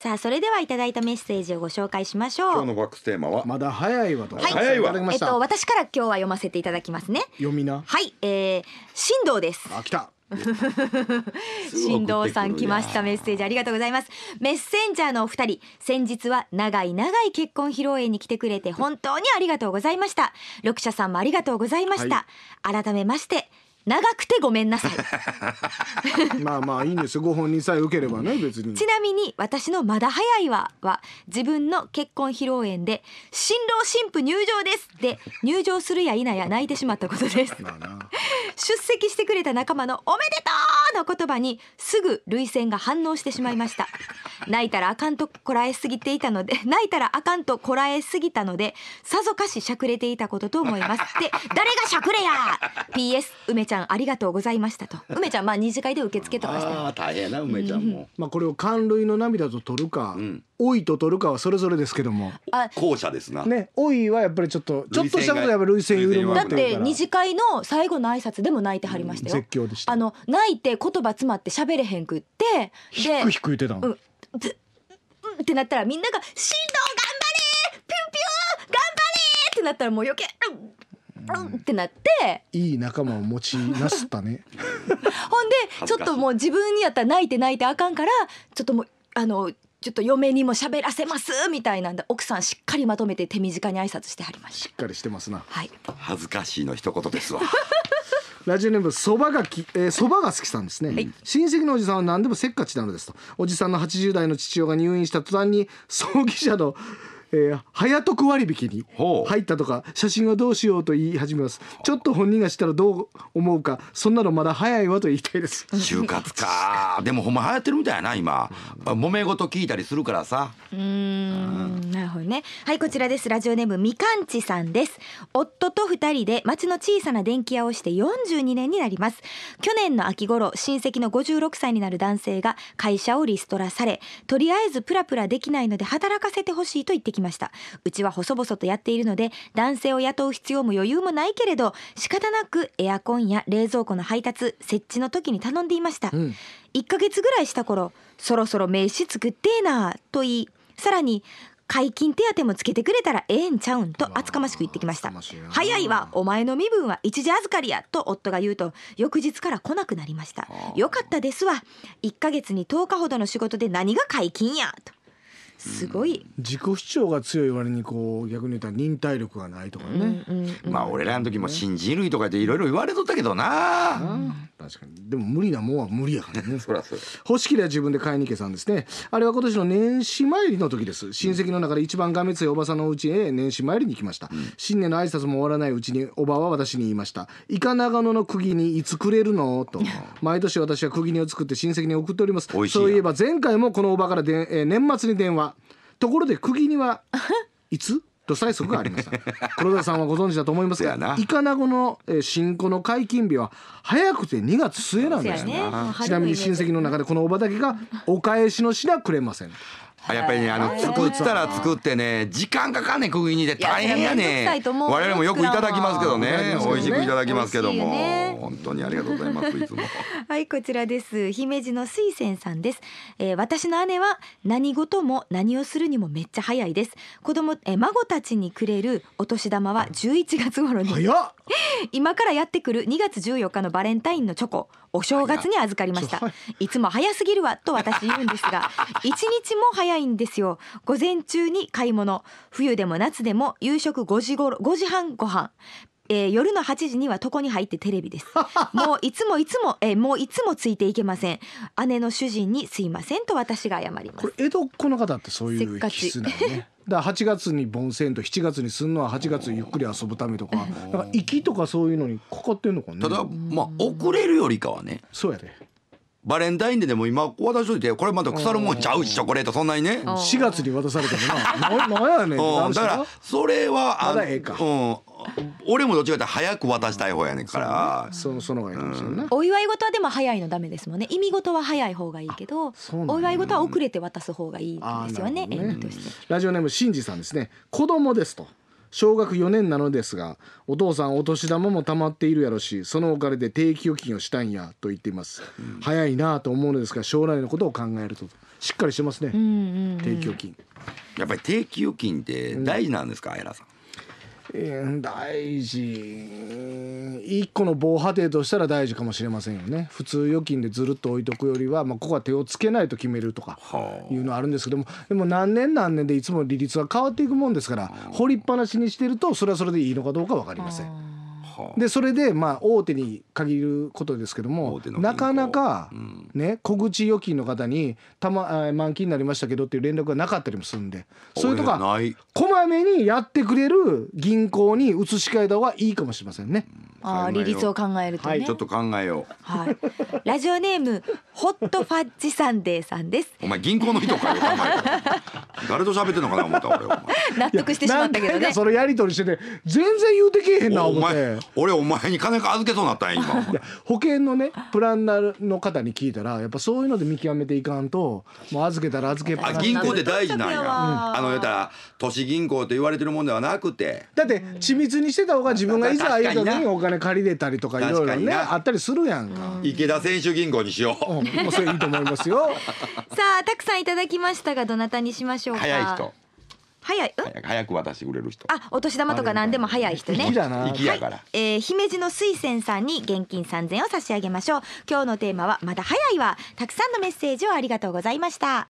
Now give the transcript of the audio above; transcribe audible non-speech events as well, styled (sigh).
さあそれではいただいたメッセージをご紹介しましょう今日のバックステーマはまだ早いわと、はい、早いわえっと私から今日は読ませていただきますね読みなはい、えー、振動ですあ来た新藤 (laughs) さん来ましたメッセージありがとうございますメッセンジャーのお二人先日は長い長い結婚披露宴に来てくれて本当にありがとうございました六社さんもありがとうございました、はい、改めまして長くてごめんなさい (laughs) まあまあいいんですよご本人さえ受ければね別にちなみに私の「まだ早いわ」は自分の結婚披露宴で「新郎新婦入場です」で入場するや否や泣いてしまったことです出席してくれた仲間の「おめでとう!」の言葉にすぐ涙腺が反応してしまいました泣いたらあかんとこらえすぎていたので泣いたらあかんとこらえすぎたのでさぞかししゃくれていたことと思いますで誰がしゃくれや PS 梅ちゃんありがとうございましたと梅ちゃんまあ二次会で受付とかしてああ大変な梅ちゃんも、まあこれを寒涙の涙と取るか、うん、老いと取るかはそれぞれですけども後者ですなね老いはやっぱりちょっとちょっとしたことやっぱり涙腺緩むだって二次会の最後の挨拶でも泣いてはりましたよ、うん、したあの泣いて言葉詰まって喋れへんくってでひくひく言ってたの、うん、ってなったらみんなが「振動頑張れピュンピュン頑張れ!」ってなったらもう余計「うんうん」ってなっていい仲間を持ちなすったね (laughs) ほんでちょっともう自分にやったら泣いて泣いてあかんからちょっともうあのちょっと嫁にも喋らせますみたいなんで奥さんしっかりまとめて手短に挨拶してはりましたしっかりしてますな、はい、恥ずかしいの一言ですわラジオネームそばがき、えー、そばが好きさんですね、はい、親戚のおじさんは何でもせっかちなのですとおじさんの80代の父親が入院した途端に葬儀社のえー、早得割引に入ったとか写真はどうしようと言い始めますちょっと本人がしたらどう思うかそんなのまだ早いわと言いたいです就活か (laughs) でもほんま流行ってるみたいやな今揉め事聞いたりするからさうんなるほどねはいこちらですラジオネームみかんちさんです夫と2人で町の小さな電気屋をして42年になります去年の秋頃親戚の56歳になる男性が会社をリストラされとりあえずプラプラできないので働かせてほしいと言ってききましたうちは細々とやっているので男性を雇う必要も余裕もないけれど仕方なくエアコンや冷蔵庫の配達設置の時に頼んでいました、うん、1ヶ月ぐらいした頃そろそろ名刺作ってえなと言いさらに解禁手当もつけてくれたらええんちゃうんと厚かましく言ってきました早いわお前の身分は一時預かりやと夫が言うと翌日から来なくなりましたよかったですわ1ヶ月に10日ほどの仕事で何が解禁やとすごい、うん、自己主張が強い割にこう逆に言ったら忍耐力がないとかね、まあ俺らの時も新人類とかでいろいろ言われとったけどな、うん、確かにでも無理なもんは無理やからねそら (laughs) そう欲しけりゃ自分で買いに行けさんですねあれは今年の年始参りの時です親戚の中で一番がめついおばさんのうちへ年始参りに来ました、うん、新年の挨拶も終わらないうちにおばは私に言いました「いか長野の釘にいつくれるの?」と毎年私は釘にを作って親戚に送っておりますそういえば前回もこのおばからで、えー、年末に電話ところで釘には (laughs) いつと催促がありました黒田さんはご存知だと思いますがイカナゴの新婚の解禁日は早くて2月末なんですね、ちなみに親戚の中でこのおばだけがお返しの品くれませんやっぱりねあの作ったら作ってね時間かかんねん食にで大変やねん我々もよくいただきますけどね美味しくいただきますけども、ね、本当にありがとうございますいつも (laughs) はいこちらです姫路の水仙さんです、えー、私の姉は何事も何をするにもめっちゃ早いです子供えー、孫たちにくれるお年玉は11月頃に早っ (laughs) 今からやってくる2月14日のバレンタインのチョコお正月に預かりましたいつも早すぎるわと私言うんですが (laughs) 一日も早いんですよ午前中に買い物冬でも夏でも夕食5時ご5時半ご飯えー、夜の8時には床に入ってテレビです (laughs) もういつもいつも、えー、もういつもついていけません姉の主人にすいませんと私が謝りますこれ江戸っ子の方ってそういう気質なのねだ8月に盆せと7月にすんのは8月ゆっくり遊ぶためとかなんか行きとかそういうのにかかってんのかねただまあ遅れるよりかはねそうやでバレンタインデーでも今渡しといてこれまた腐るもんちゃうしチョコレートそんなにね4月に渡されてもな (laughs) なやねんだからそれはあまだええかうん俺もどっちかって早く渡したい方やねんからそのその方がいいかもしれなうん、お祝い事はでも早いのダメですもんね意味事は早い方がいいけど、お祝い事は遅れて渡す方がいいですよねね演技ラジオネームしんじさんですね子供ですと小学4年なのですがお父さんお年玉もたまっているやろしそのお金で定期預金をしたんやと言っています、うん、早いなと思うのですが将来のことを考えるとしっかりしてますね、うんうんうん、定期預金やっぱり定期預金って大事なんですか、うん、アイラさん大事1個の防波堤としたら大事かもしれませんよね普通預金でずるっと置いとくよりは、まあ、ここは手をつけないと決めるとかいうのはあるんですけどもでも何年何年でいつも利率は変わっていくもんですから掘りっぱなしにしてるとそれはそれでいいのかどうか分かりません。でそれでまあ大手に限ることですけどもなかなかね小口預金の方にたま満期になりましたけどっていう連絡がなかったりもするんでそういうとかこまめにやってくれる銀行に移し替えた方がいいかもしれませんね。うんあ利率を考えると、ねはい、ちょっと考えよう。はい。ラジオネームホットファッジサンデーさんです。お前銀行の人かよ。誰と喋ってんのかな思った俺お前。(laughs) 納得してしまったけどね。それやり取りしてて全然言うてけへんな思ってお。俺お前に金預けそうなったん今。保険のねプランナーの方に聞いたらやっぱそういうので見極めていかんともう預けたら預けっぱな銀行って大事なんや。うん、あの言ったら都市銀行と言われてるもんではなくて。だって緻密にしてた方が自分がいざああい時にお金金借りれたりとかいろいろねあったりするやんか、池田選手銀行にしよう。うん、それいいと思いますよ (laughs) さあたくさんいただきましたがどなたにしましょうか早い人。早い、うん早く渡してくれる人。あお年玉とか何でも早い人ね粋きやから。えー姫路の水仙さんに現金3000円を差し上げましょう今日のテーマはまだ早いわたくさんのメッセージをありがとうございました